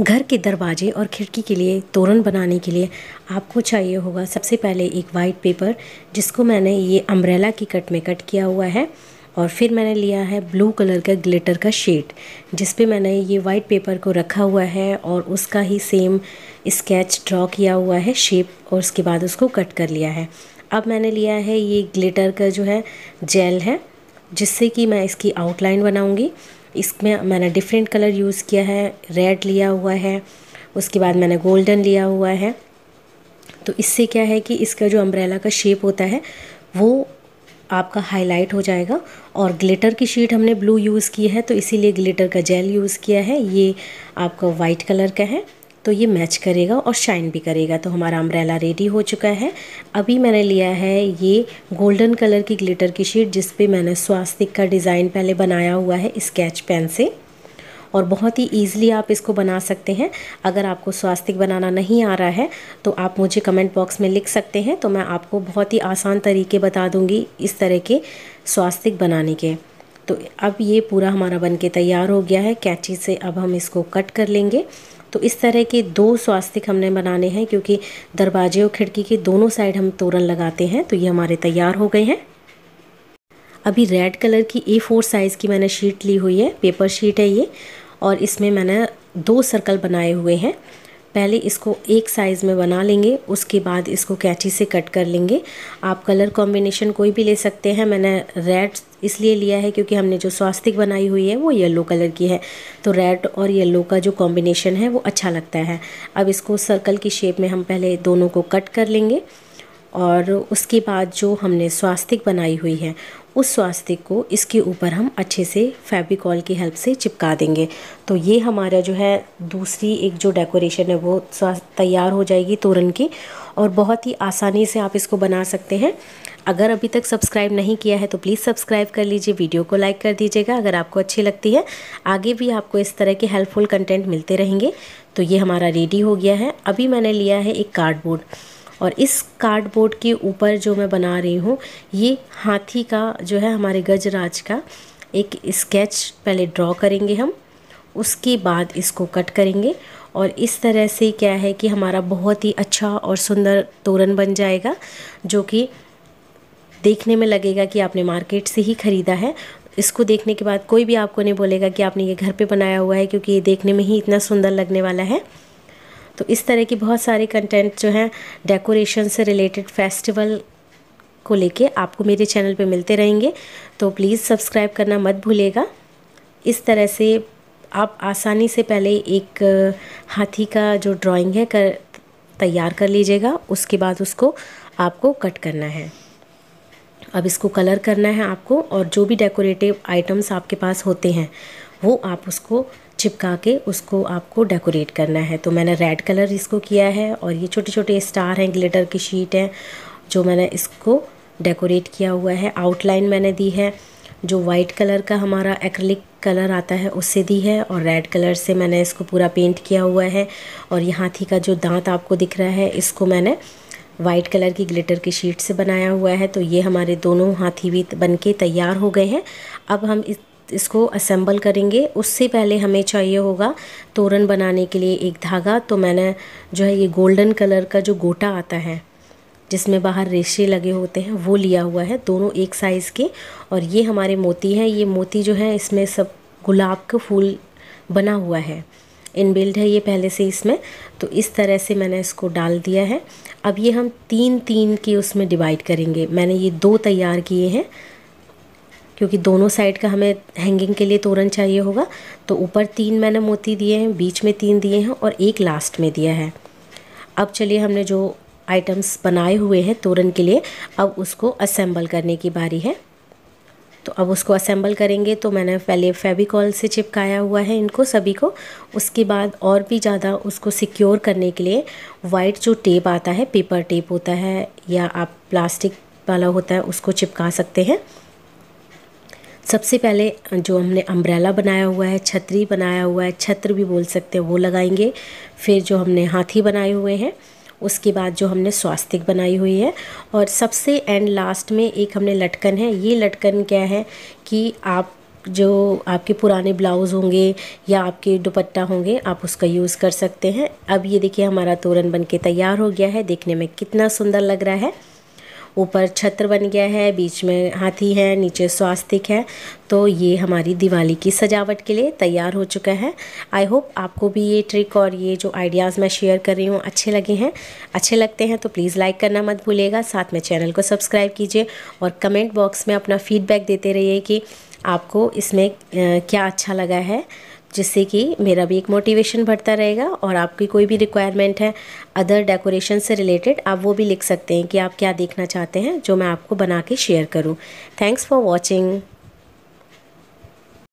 घर के दरवाजे और खिड़की के लिए तोरण बनाने के लिए आपको चाहिए होगा सबसे पहले एक वाइट पेपर जिसको मैंने ये अम्ब्रेला की कट में कट किया हुआ है और फिर मैंने लिया है ब्लू कलर का ग्लिटर का शेड जिस पे मैंने ये वाइट पेपर को रखा हुआ है और उसका ही सेम स्केच ड्रॉ किया हुआ है शेप और उसके बाद उसको कट कर लिया है अब मैंने लिया है ये ग्लिटर का जो है जेल है जिससे कि मैं इसकी आउटलाइन बनाऊँगी इसमें मैंने डिफरेंट कलर यूज़ किया है रेड लिया हुआ है उसके बाद मैंने गोल्डन लिया हुआ है तो इससे क्या है कि इसका जो अम्ब्रेला का शेप होता है वो आपका हाईलाइट हो जाएगा और ग्लिटर की शीट हमने ब्लू यूज़ की है तो इसीलिए ग्लिटर का जेल यूज़ किया है ये आपका वाइट कलर का है तो ये मैच करेगा और शाइन भी करेगा तो हमारा अम्ब्रेला रेडी हो चुका है अभी मैंने लिया है ये गोल्डन कलर की ग्लिटर की शीट जिस पे मैंने स्वास्तिक का डिज़ाइन पहले बनाया हुआ है स्केच पेन से और बहुत ही ईजिली आप इसको बना सकते हैं अगर आपको स्वास्तिक बनाना नहीं आ रहा है तो आप मुझे कमेंट बॉक्स में लिख सकते हैं तो मैं आपको बहुत ही आसान तरीके बता दूँगी इस तरह के स्वास्तिक बनाने के तो अब ये पूरा हमारा बनके तैयार हो गया है कैची से अब हम इसको कट कर लेंगे तो इस तरह के दो स्वास्तिक हमने बनाने हैं क्योंकि दरवाजे और खिड़की के दोनों साइड हम तोरण लगाते हैं तो ये हमारे तैयार हो गए हैं अभी रेड कलर की ए फोर साइज़ की मैंने शीट ली हुई है पेपर शीट है ये और इसमें मैंने दो सर्कल बनाए हुए हैं पहले इसको एक साइज़ में बना लेंगे उसके बाद इसको कैची से कट कर लेंगे आप कलर कॉम्बिनेशन कोई भी ले सकते हैं मैंने रेड इसलिए लिया है क्योंकि हमने जो स्वास्तिक बनाई हुई है वो येलो कलर की है तो रेड और येलो का जो कॉम्बिनेशन है वो अच्छा लगता है अब इसको सर्कल की शेप में हम पहले दोनों को कट कर लेंगे और उसके बाद जो हमने स्वास्तिक बनाई हुई है उस स्वास्तिक को इसके ऊपर हम अच्छे से फैब्रिकॉल की हेल्प से चिपका देंगे तो ये हमारा जो है दूसरी एक जो डेकोरेशन है वो तैयार हो जाएगी तोरण की और बहुत ही आसानी से आप इसको बना सकते हैं अगर अभी तक सब्सक्राइब नहीं किया है तो प्लीज़ सब्सक्राइब कर लीजिए वीडियो को लाइक कर दीजिएगा अगर आपको अच्छी लगती है आगे भी आपको इस तरह के हेल्पफुल कंटेंट मिलते रहेंगे तो ये हमारा रेडी हो गया है अभी मैंने लिया है एक कार्डबोर्ड और इस कार्डबोर्ड के ऊपर जो मैं बना रही हूँ ये हाथी का जो है हमारे गजराज का एक स्केच पहले ड्रॉ करेंगे हम उसके बाद इसको कट करेंगे और इस तरह से क्या है कि हमारा बहुत ही अच्छा और सुंदर तोरण बन जाएगा जो कि देखने में लगेगा कि आपने मार्केट से ही ख़रीदा है इसको देखने के बाद कोई भी आपको नहीं बोलेगा कि आपने ये घर पे बनाया हुआ है क्योंकि ये देखने में ही इतना सुंदर लगने वाला है तो इस तरह के बहुत सारे कंटेंट जो हैं डेकोरेशन से रिलेटेड फेस्टिवल को लेके आपको मेरे चैनल पे मिलते रहेंगे तो प्लीज़ सब्सक्राइब करना मत भूलेगा इस तरह से आप आसानी से पहले एक हाथी का जो ड्राइंग है कर तैयार कर लीजिएगा उसके बाद उसको आपको कट करना है अब इसको कलर करना है आपको और जो भी डेकोरेटिव आइटम्स आपके पास होते हैं वो आप उसको चिपका के उसको आपको डेकोरेट करना है तो मैंने रेड कलर इसको किया है और ये छोटे छोटे स्टार हैं ग्लिटर की शीट हैं जो मैंने इसको डेकोरेट किया हुआ है आउटलाइन मैंने दी है जो वाइट कलर का हमारा एक्रिलिक कलर आता है उससे दी है और रेड कलर से मैंने इसको पूरा पेंट किया हुआ है और ये हाथी का जो दांत आपको दिख रहा है इसको मैंने वाइट कलर की ग्लिटर की शीट से बनाया हुआ है तो ये हमारे दोनों हाथी भी बन के तैयार हो गए हैं अब हम इस इसको असेंबल करेंगे उससे पहले हमें चाहिए होगा तोरण बनाने के लिए एक धागा तो मैंने जो है ये गोल्डन कलर का जो गोटा आता है जिसमें बाहर रेशे लगे होते हैं वो लिया हुआ है दोनों एक साइज़ के और ये हमारे मोती हैं ये मोती जो है इसमें सब गुलाब का फूल बना हुआ है इनबिल्ड है ये पहले से इसमें तो इस तरह से मैंने इसको डाल दिया है अब ये हम तीन तीन के उसमें डिवाइड करेंगे मैंने ये दो तैयार किए हैं क्योंकि दोनों साइड का हमें हैंगिंग के लिए तोरण चाहिए होगा तो ऊपर तीन मैंने मोती दिए हैं बीच में तीन दिए हैं और एक लास्ट में दिया है अब चलिए हमने जो आइटम्स बनाए हुए हैं तोरण के लिए अब उसको असेंबल करने की बारी है तो अब उसको असेंबल करेंगे तो मैंने पहले फेविकॉल से चिपकाया हुआ है इनको सभी को उसके बाद और भी ज़्यादा उसको सिक्योर करने के लिए वाइट जो टेप आता है पेपर टेप होता है या आप प्लास्टिक वाला होता है उसको चिपका सकते हैं सबसे पहले जो हमने अम्ब्रेला बनाया हुआ है छतरी बनाया हुआ है छत्र भी बोल सकते हैं वो लगाएंगे फिर जो हमने हाथी बनाए हुए हैं उसके बाद जो हमने स्वास्तिक बनाई हुई है और सबसे एंड लास्ट में एक हमने लटकन है ये लटकन क्या है कि आप जो आपके पुराने ब्लाउज़ होंगे या आपके दुपट्टा होंगे आप उसका यूज़ कर सकते हैं अब ये देखिए हमारा तोरण बनके तैयार हो गया है देखने में कितना सुंदर लग रहा है ऊपर छत्र बन गया है बीच में हाथी है नीचे स्वास्तिक है तो ये हमारी दिवाली की सजावट के लिए तैयार हो चुका है आई होप आपको भी ये ट्रिक और ये जो आइडियाज़ मैं शेयर कर रही हूँ अच्छे लगे हैं अच्छे लगते हैं तो प्लीज़ लाइक करना मत भूलिएगा साथ में चैनल को सब्सक्राइब कीजिए और कमेंट बॉक्स में अपना फीडबैक देते रहिए कि आपको इसमें क्या अच्छा लगा है जिससे कि मेरा भी एक मोटिवेशन बढ़ता रहेगा और आपकी कोई भी रिक्वायरमेंट है अदर डेकोरेशन से रिलेटेड आप वो भी लिख सकते हैं कि आप क्या देखना चाहते हैं जो मैं आपको बना के शेयर करूँ थैंक्स फॉर वॉचिंग